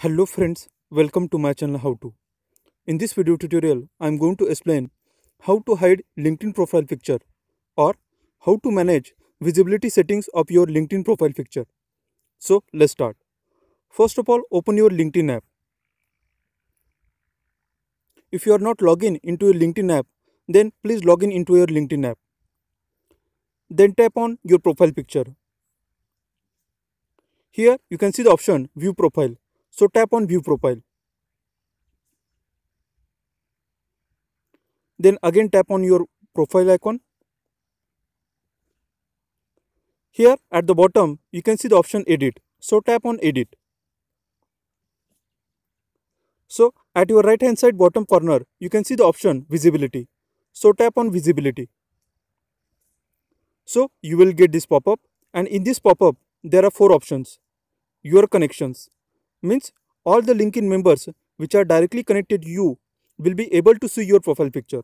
Hello friends, welcome to my channel How To. In this video tutorial, I am going to explain how to hide LinkedIn profile picture or how to manage visibility settings of your LinkedIn profile picture. So let's start. First of all, open your LinkedIn app. If you are not logged in into your LinkedIn app, then please log in into your LinkedIn app. Then tap on your profile picture. Here you can see the option view profile. So tap on view profile. Then again tap on your profile icon. Here at the bottom you can see the option edit. So tap on edit. So at your right hand side bottom corner you can see the option visibility. So tap on visibility. So you will get this pop-up and in this pop-up there are four options. Your connections, means all the LinkedIn members which are directly connected you will be able to see your profile picture.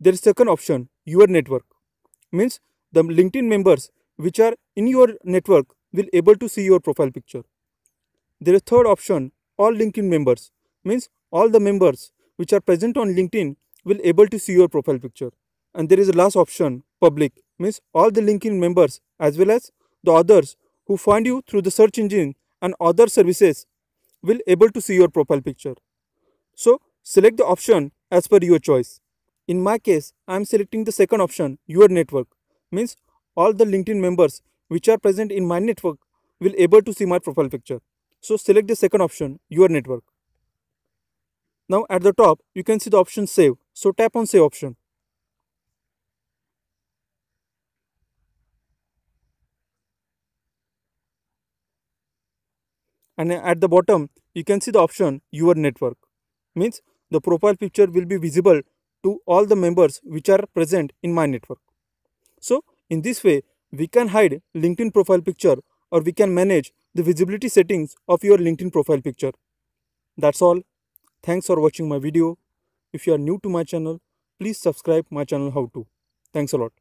There is second option, your network. Means the LinkedIn members which are in your network will able to see your profile picture. There is third option, all LinkedIn members. Means all the members which are present on LinkedIn will able to see your profile picture. And there is a last option, public. Means all the LinkedIn members as well as the others who find you through the search engine and other services will able to see your profile picture. So select the option as per your choice. In my case, I am selecting the second option, your network. Means all the LinkedIn members which are present in my network will able to see my profile picture. So select the second option, your network. Now at the top, you can see the option save. So tap on save option. and at the bottom you can see the option your network means the profile picture will be visible to all the members which are present in my network. So in this way we can hide LinkedIn profile picture or we can manage the visibility settings of your LinkedIn profile picture. That's all. Thanks for watching my video. If you are new to my channel, please subscribe my channel how to. Thanks a lot.